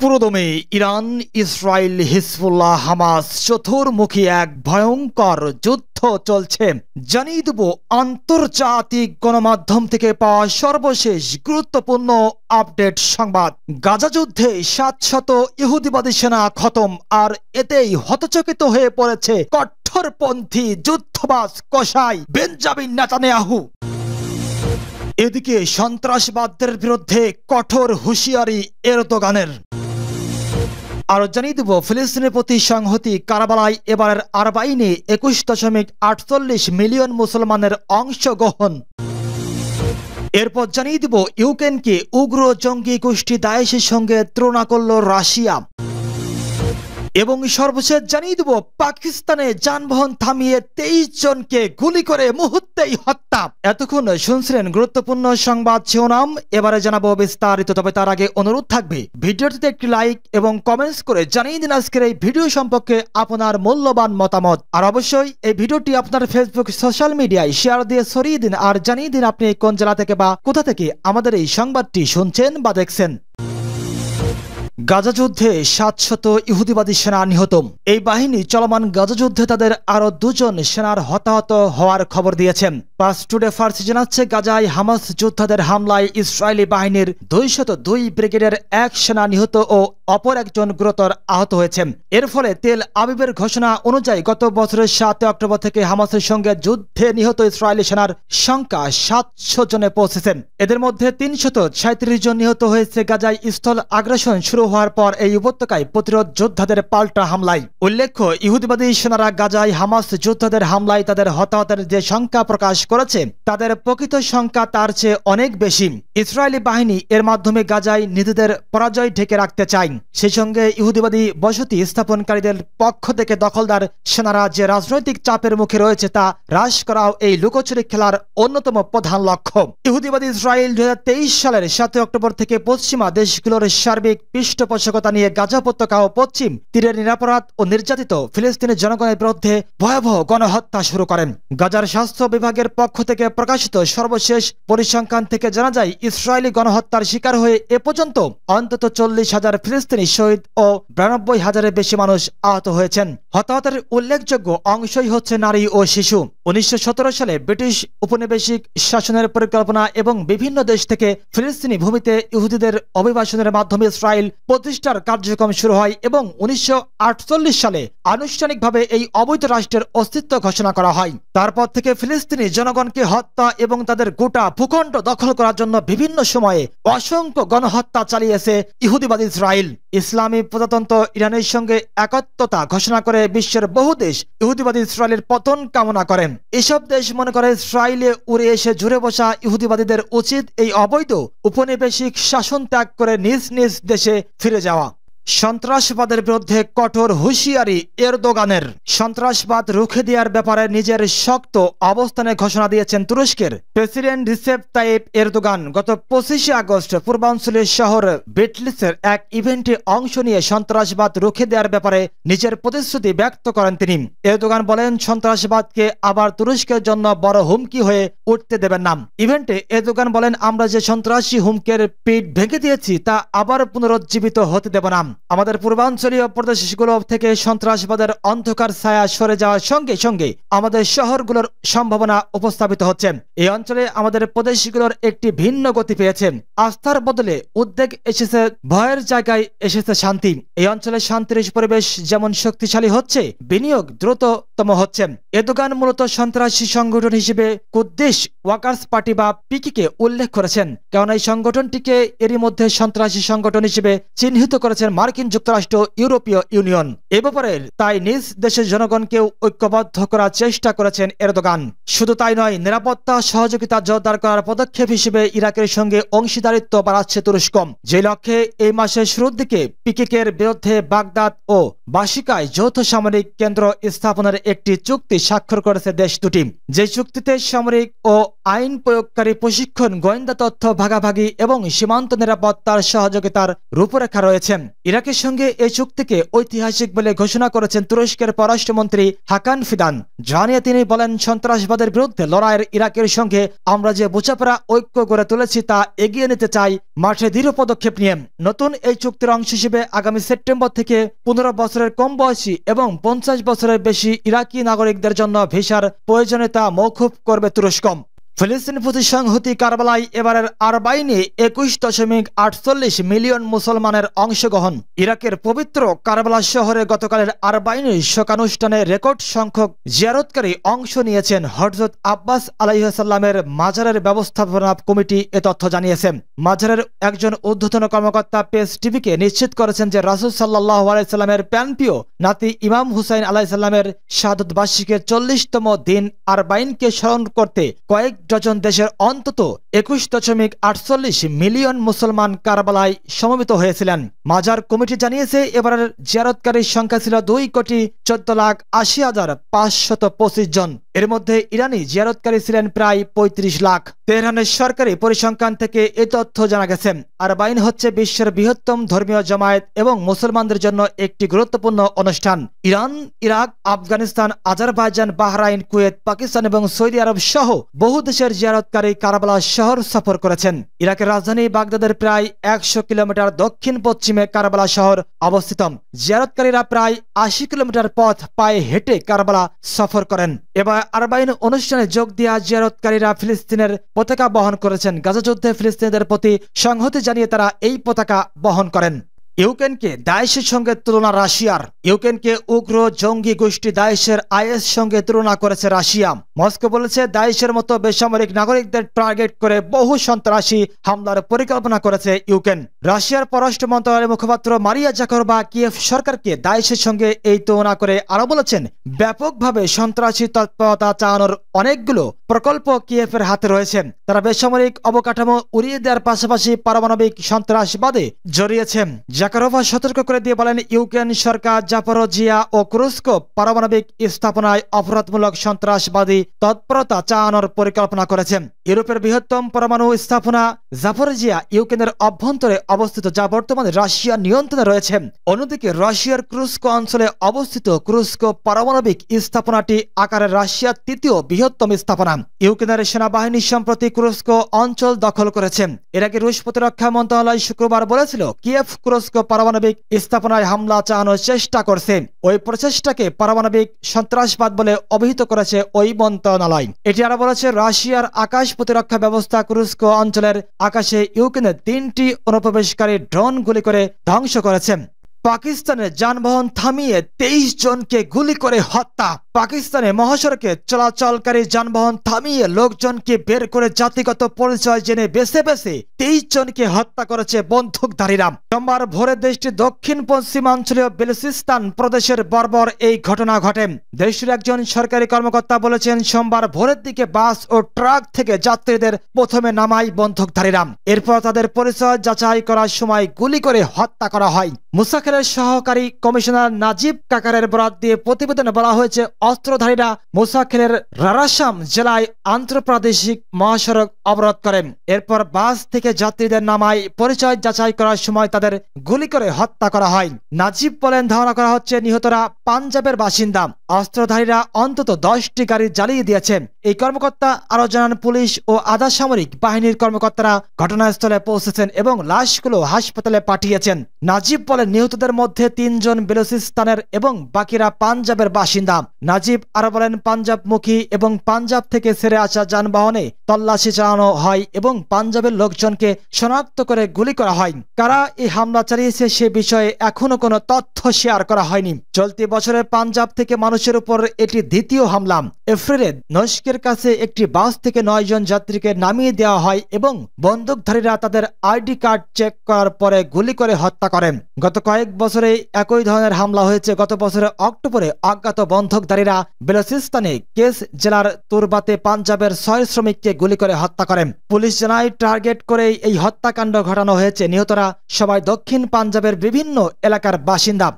পুরোদমে Iran Israel Hezbollah Hamas চতুর্মুখী এক ভয়ঙ্কর যুদ্ধ চলছে জানিয়ে দেব আন্তর্জাতিক গণমাধ্যম থেকে পাওয়া সর্বশেষ গুরুত্বপূর্ণ আপডেট সংবাদ গাজা যুদ্ধে সাত শত ইহুদিবাদী সেনা খতম আর এতেই হতচকিত হয়ে পড়েছে কঠোরপন্থী যুদ্ধবাস কষাই বেঞ্জামিন নেতানিয়াহু এদিকে সন্ত্রাসবাদদের বিরুদ্ধে কঠোর হুঁশিয়ারি গানের আরও জানিয়ে দেব ফিলিস্তিনের প্রতি সংহতি কারাবালায় এবারের আরবাইনে একুশ দশমিক আটচল্লিশ মিলিয়ন মুসলমানের অংশগ্রহণ এরপর জানিয়ে দেব ইউক্রেনকে উগ্র জঙ্গি গোষ্ঠী দায়েশের সঙ্গে তুলনা করল রাশিয়া এবং সর্বশেষ জানিয়ে দেব পাকিস্তানে যানবাহন থামিয়ে তেইশ জনকে গুলি করে মুহূর্তেই হত্যা এতক্ষণ শুনছিলেন গুরুত্বপূর্ণ সংবাদ শিরোনাম এবারে জানাবো বিস্তারিত তবে তার আগে অনুরোধ থাকবে ভিডিওটিতে একটি লাইক এবং কমেন্টস করে জানিয়ে দিন আজকের এই ভিডিও সম্পর্কে আপনার মূল্যবান মতামত আর অবশ্যই এই ভিডিওটি আপনার ফেসবুক সোশ্যাল মিডিয়ায় শেয়ার দিয়ে সরিয়ে দিন আর জানিয়ে দিন আপনি কোন জেলা থেকে বা কোথা থেকে আমাদের এই সংবাদটি শুনছেন বা দেখছেন গাজা যুদ্ধে সাতশত ইহুদিবাদী সেনা নিহত এই বাহিনী চলমান গাজা যুদ্ধে তাদের আরও দুজন সেনার হতাহত হওয়ার খবর দিয়েছেন পাস টুডে ফার্সি জানাচ্ছে গাজায় হামাস যোদ্ধাদের হামলায় ইসরায়েলি বাহিনীর দুইশত দুই ব্রিগেডের এক সেনা নিহত ও অপর একজন গুরুতর আহত হয়েছে এর ফলে তেল আবিবের ঘোষণা অনুযায়ী গত বছরের সাত অক্টোবর থেকে হামাসের সঙ্গে যুদ্ধে নিহত ইসরায়েলি সেনার সংখ্যা সাতশো জনে পৌঁছেছেন এদের মধ্যে তিনশত জন নিহত হয়েছে গাজায় স্থল আগ্রাসন শুরু হওয়ার পর এই উপত্যকায় প্রতিরোধ যোদ্ধাদের পাল্টা হামলায় উল্লেখ্য ইহুদিবাদী সেনারা গাজায় হামাস যোদ্ধাদের হামলায় তাদের হতাহতের যে সংখ্যা প্রকাশ করেছে তাদের প্রকৃত সংখ্যা তার চেয়ে অনেক বেশি ইসরায়েলি বাহিনী এর মাধ্যমে গাজায় নিজেদের পরাজয় ঢেকে রাখতে চায় সেই সঙ্গে ইহুদিবাদী বসতি স্থাপনকারীদের পক্ষ থেকে দখলদার সেনারা যে রাজনৈতিক চাপের মুখে রয়েছে তা হ্রাস করাও এই লুকোচুরি খেলার অন্যতম প্রধান লক্ষ্য ইহুদিবাদী ইসরায়েল দু সালের সাত অক্টোবর থেকে পশ্চিমা দেশগুলোর সার্বিক বিশ্ব পৃষ্ঠপোষকতা নিয়ে গাজা উপত্যকা ও পশ্চিম তীরের নিরাপরাধ ও নির্যাতিত ফিলিস্তিনি জনগণের বিরুদ্ধে ভয়াবহ গণহত্যা শুরু করেন গাজার স্বাস্থ্য বিভাগের পক্ষ থেকে প্রকাশিত সর্বশেষ পরিসংখ্যান থেকে জানা যায় ইসরায়েলি গণহত্যার শিকার হয়ে এ পর্যন্ত অন্তত চল্লিশ হাজার ফিলিস্তিনি শহীদ ও বিরানব্বই হাজারের বেশি মানুষ আহত হয়েছেন হতাহতের উল্লেখযোগ্য অংশই হচ্ছে নারী ও শিশু উনিশশো সালে ব্রিটিশ উপনিবেশিক শাসনের পরিকল্পনা এবং বিভিন্ন দেশ থেকে ফিলিস্তিনি ভূমিতে ইহুদিদের অভিবাসনের মাধ্যমে ইসরায়েল প্রতিষ্ঠার কার্যক্রম শুরু হয় এবং উনিশশো সালে আনুষ্ঠানিকভাবে এই অবৈধ রাষ্ট্রের অস্তিত্ব ঘোষণা করা হয় তারপর থেকে ফিলিস্তিনি জনগণকে হত্যা এবং তাদের গোটা ভূখণ্ড দখল করার জন্য বিভিন্ন সময়ে অসংখ্য গণহত্যা চালিয়েছে ইহুদিবাদী ইসরায়েল ইসলামী প্রজাতন্ত্র ইরানের সঙ্গে একাত্মতা ঘোষণা করে বিশ্বের বহু দেশ ইহুদিবাদী ইসরায়েলের পতন কামনা করেন এসব দেশ মনে করে ইসরায়েলে উড়ে এসে জুড়ে বসা ইহুদিবাদীদের উচিত এই অবৈধ উপনিবেশিক শাসন ত্যাগ করে নিজ নিজ দেশে ফিরে যাওয়া সন্ত্রাসবাদের বিরুদ্ধে কঠোর হুঁশিয়ারি এরদোগানের সন্ত্রাসবাদ রুখে দেওয়ার ব্যাপারে নিজের শক্ত অবস্থানে ঘোষণা দিয়েছেন তুরস্কের প্রেসিডেন্ট রিসেপ তাইপ এরদোগান গত পঁচিশে আগস্ট পূর্বাঞ্চলের শহর বেটলিসের এক ইভেন্টে অংশ নিয়ে সন্ত্রাসবাদ রুখে দেওয়ার ব্যাপারে নিজের প্রতিশ্রুতি ব্যক্ত করেন তিনি এরদোগান বলেন সন্ত্রাসবাদকে আবার তুরস্কের জন্য বড় হুমকি হয়ে উঠতে দেবেন না ইভেন্টে এরদোগান বলেন আমরা যে সন্ত্রাসী হুমকের পিঠ ভেঙে দিয়েছি তা আবার পুনরুজ্জীবিত হতে দেব না আমাদের পূর্বাঞ্চলীয় প্রদেশগুলো থেকে সন্ত্রাসবাদের অন্ধকার ছায়া সরে যাওয়ার সঙ্গে সঙ্গে আমাদের শহরগুলোর সম্ভাবনা উপস্থাপিত হচ্ছে এই অঞ্চলে আমাদের প্রদেশগুলোর একটি ভিন্ন গতি পেয়েছে আস্থার বদলে উদ্বেগ এসেছে ভয়ের জায়গায় এসেছে শান্তি এই অঞ্চলে শান্তির পরিবেশ যেমন শক্তিশালী হচ্ছে বিনিয়োগ দ্রুততম হচ্ছে এদোগান মূলত সন্ত্রাসী সংগঠন হিসেবে কুদ্দেশ ওয়াকার্স পার্টি বা পিকিকে উল্লেখ করেছেন কারণ এই সংগঠনটিকে এরই মধ্যে সন্ত্রাসী সংগঠন হিসেবে চিহ্নিত করেছেন মার্কিন যুক্তরাষ্ট্র ইউরোপীয় ইউনিয়ন এ ব্যাপারে তাই নিজ দেশের জনগণকেও ঐক্যবদ্ধ করার চেষ্টা করেছেন এরদোগান শুধু তাই নয় নিরাপত্তা সহযোগিতা জোরদার করার পদক্ষেপ হিসেবে ইরাকের সঙ্গে অংশীদারিত্ব বাড়াচ্ছে তুরস্কম যে লক্ষ্যে এই মাসের শুরুর দিকে পিকিকের বিরুদ্ধে বাগদাদ ও বাসিকায় যৌথ সামরিক কেন্দ্র স্থাপনের একটি চুক্তি স্বাক্ষর করেছে দেশ দুটি যে চুক্তিতে সামরিক ও আইন প্রয়োগকারী প্রশিক্ষণ গোয়েন্দা তথ্য ভাগাভাগি এবং সীমান্ত নিরাপত্তার সহযোগিতার রূপরেখা রয়েছে ইরাকের সঙ্গে এই চুক্তিকে ঐতিহাসিক বলে ঘোষণা করেছেন তুরস্কের পররাষ্ট্রমন্ত্রী হাকান ফিদান জানিয়ে তিনি বলেন সন্ত্রাসবাদের বিরুদ্ধে লড়াইয়ের ইরাকের সঙ্গে আমরা যে বোঝাপড়া ঐক্য গড়ে তুলেছি তা এগিয়ে নিতে চাই মাঠে দৃঢ় পদক্ষেপ নিয়ে নতুন এই চুক্তির অংশ হিসেবে আগামী সেপ্টেম্বর থেকে পনেরো বছর বছরের কম বয়সী এবং পঞ্চাশ বছরের বেশি ইরাকি নাগরিকদের জন্য ভিসার প্রয়োজনীয়তা মৌকুব করবে তুরস্কম ফিলিস্তিন সংহতি কারবালায় এবারের আরবাইনে একুশ দশমিক আটচল্লিশ মিলিয়ন মুসলমানের অংশগ্রহণ ইরাকের পবিত্র কারবালা শহরে গতকালের আরবাইনে শোকানুষ্ঠানে রেকর্ড সংখ্যক জিয়ারতকারী অংশ নিয়েছেন হরজত আব্বাস আলাইসাল্লামের মাজারের ব্যবস্থাপনা কমিটি এ তথ্য জানিয়েছেন মাজারের একজন ঊর্ধ্বতন কর্মকর্তা পেস টিভিকে নিশ্চিত করেছেন যে রাসুল সাল্লাহ আলাইসাল্লামের প্যানপিও নাতি ইমাম হুসাইন আলাইসাল্লামের শাহাদ বার্ষিকের চল্লিশতম দিন আরবাইনকে স্মরণ করতে কয়েক ডজন দেশের অন্তত একুশ দশমিক আটচল্লিশ মিলিয়ন মুসলমান কারবালায় সমবেত হয়েছিলেন মাজার কমিটি জানিয়েছে এবারের জিয়ারতকারীর সংখ্যা ছিল দুই কোটি চোদ্দ লাখ আশি হাজার পাঁচশত পঁচিশ জন এর মধ্যে ইরানি জিয়ারতকারী ছিলেন প্রায় ৩৫ লাখ তেহরানের সরকারি পরিসংখ্যান থেকে এ তথ্য জানা গেছে আরবাইন হচ্ছে বিশ্বের বৃহত্তম ধর্মীয় জামায়াত এবং মুসলমানদের জন্য একটি গুরুত্বপূর্ণ অনুষ্ঠান Iran Iraq Afghanistan Azerbaijan Bahrain Kuwait Pakistan এবং সৌদি আরব সহ বহু দেশের জিয়ারতকারী কারাবালা শহর সফর করেছেন ইরাকের রাজধানী বাগদাদের প্রায় একশো কিলোমিটার দক্ষিণ পশ্চিমে কারাবালা শহর অবস্থিত জিয়ারতকারীরা প্রায় আশি কিলোমিটার পথ পায়ে হেঁটে কারাবালা সফর করেন এবার আরবাইন অনুষ্ঠানে যোগ দিয়া জিয়ারতকারীরা ফিলিস্তিনের পতাকা বহন করেছেন গাজাযুদ্ধে ফিলিস্তিনিদের প্রতি সংহতি জানিয়ে তারা এই পতাকা বহন করেন ইউক্রেনকে দায়েশের সঙ্গে তুলনা রাশিয়ার ইউক্রেনকে উগ্র জঙ্গি গোষ্ঠী দায়েশের আইএস সঙ্গে তুলনা করেছে রাশিয়া মস্কো বলেছে দায়েশের মতো বেসামরিক নাগরিকদের টার্গেট করে বহু সন্ত্রাসী হামলার পরিকল্পনা করেছে ইউক্রেন রাশিয়ার পররাষ্ট্র মন্ত্রণালয়ের মুখপাত্র মারিয়া জাকরবা কিয়েফ সরকারকে দায়েশের সঙ্গে এই তুলনা করে আরও বলেছেন ব্যাপকভাবে সন্ত্রাসী তৎপরতা চালানোর অনেকগুলো প্রকল্প কিএফের হাতে রয়েছেন তারা বেসামরিক অবকাঠামো উড়িয়ে দেওয়ার পাশাপাশি পারমাণবিক সন্ত্রাসবাদে জড়িয়েছেন জাকারোভা সতর্ক করে দিয়ে বলেন ইউক্রেন সরকার জাপরোজিয়া ও ক্রুস্কো পারমাণবিক স্থাপনায় অপরাধমূলক সন্ত্রাসবাদী তৎপরতা চালানোর পরিকল্পনা করেছেন ইউরোপের বৃহত্তম পরমাণু স্থাপনা জাপরজিয়া ইউক্রেনের অভ্যন্তরে অবস্থিত যা বর্তমানে রাশিয়া নিয়ন্ত্রণে রয়েছে অন্যদিকে রাশিয়ার ক্রুস্কো অঞ্চলে অবস্থিত ক্রুস্কো পারমাণবিক স্থাপনাটি আকারে রাশিয়ার তৃতীয় বৃহত্তম স্থাপনা ইউক্রেনের সেনাবাহিনী সম্প্রতি কুরস্ক অঞ্চল দখল করেছে এর আগে রুশ প্রতিরক্ষা মন্ত্রণালয় শুক্রবার বলেছিল কিয়েফ কুরস্ক পারমাণবিক স্থাপনায় হামলা চালানোর চেষ্টা করছে ওই প্রচেষ্টাকে পারমাণবিক সন্ত্রাসবাদ বলে অভিহিত করেছে ওই মন্ত্রণালয় এটি আরো বলেছে রাশিয়ার আকাশ প্রতিরক্ষা ব্যবস্থা কুরস্ক অঞ্চলের আকাশে ইউক্রেনের তিনটি অনুপ্রবেশকারী ড্রোন গুলি করে ধ্বংস করেছে পাকিস্তানে যানবাহন থামিয়ে তেইশ জনকে গুলি করে হত্যা পাকিস্তানে মহাসড়কে চলাচলকারী যানবাহন থামিয়ে লোকজনকে বের করে জাতিগত পরিচয় জেনে বেছে বেছে তেইশ জনকে হত্যা করেছে বন্দুকধারীরা সোমবার ভোরে দেশটির দক্ষিণ পশ্চিমাঞ্চলীয় বেলুচিস্তান প্রদেশের বর্বর এই ঘটনা ঘটে দেশটির একজন সরকারি কর্মকর্তা বলেছেন সোমবার ভোরের দিকে বাস ও ট্রাক থেকে যাত্রীদের প্রথমে নামায় বন্দুকধারীরা এরপর তাদের পরিচয় যাচাই করার সময় গুলি করে হত্যা করা হয় মুসাফিরের সহকারী কমিশনার নাজিব কাকারের বরাত দিয়ে প্রতিবেদনে বলা হয়েছে অস্ত্রধারীরা মুসাখেরের রারাসাম জেলায় আন্তঃপ্রাদেশিক মহাসড়ক অবরোধ করেন এরপর বাস থেকে যাত্রীদের নামায় পরিচয় যাচাই করার সময় তাদের গুলি করে হত্যা করা হয় নাজিব বলেন ধারণা করা হচ্ছে নিহতরা পাঞ্জাবের বাসিন্দা অস্ত্রধারীরা অন্তত দশটি গাড়ি জ্বালিয়ে দিয়েছেন এই কর্মকর্তা আরো জানান পুলিশ ও আধা সামরিক বাহিনীর কর্মকর্তারা ঘটনাস্থলে পৌঁছেছেন এবং লাশগুলো হাসপাতালে পাঠিয়েছেন নাজিব বলেন সকালে নিহতদের মধ্যে তিনজন বেলুচিস্তানের এবং বাকিরা পাঞ্জাবের বাসিন্দা নাজিব আর বলেন পাঞ্জাবমুখী এবং পাঞ্জাব থেকে সেরে আসা যানবাহনে তল্লাশি চালানো হয় এবং পাঞ্জাবের লোকজনকে শনাক্ত করে গুলি করা হয় কারা এই হামলা চালিয়েছে সে বিষয়ে এখনো কোনো তথ্য শেয়ার করা হয়নি চলতি বছরে পাঞ্জাব থেকে মানুষের উপর এটি দ্বিতীয় হামলা এপ্রিলে নস্কের কাছে একটি বাস থেকে নয়জন যাত্রীকে নামিয়ে দেওয়া হয় এবং বন্দুকধারীরা তাদের আইডি কার্ড চেক করার পরে গুলি করে হত্যা করেন গত কয়েক বছরে একই ধরনের হামলা হয়েছে গত বছরে অক্টোবরে অজ্ঞাত বন্ধকধারীরা বেলুচিস্তানে কেস জেলার তুরবাতে পাঞ্জাবের ছয় শ্রমিককে গুলি করে হত্যা করেন পুলিশ জানায় টার্গেট করে এই হত্যাকাণ্ড ঘটানো হয়েছে নিহতরা সবাই দক্ষিণ পাঞ্জাবের বিভিন্ন এলাকার বাসিন্দা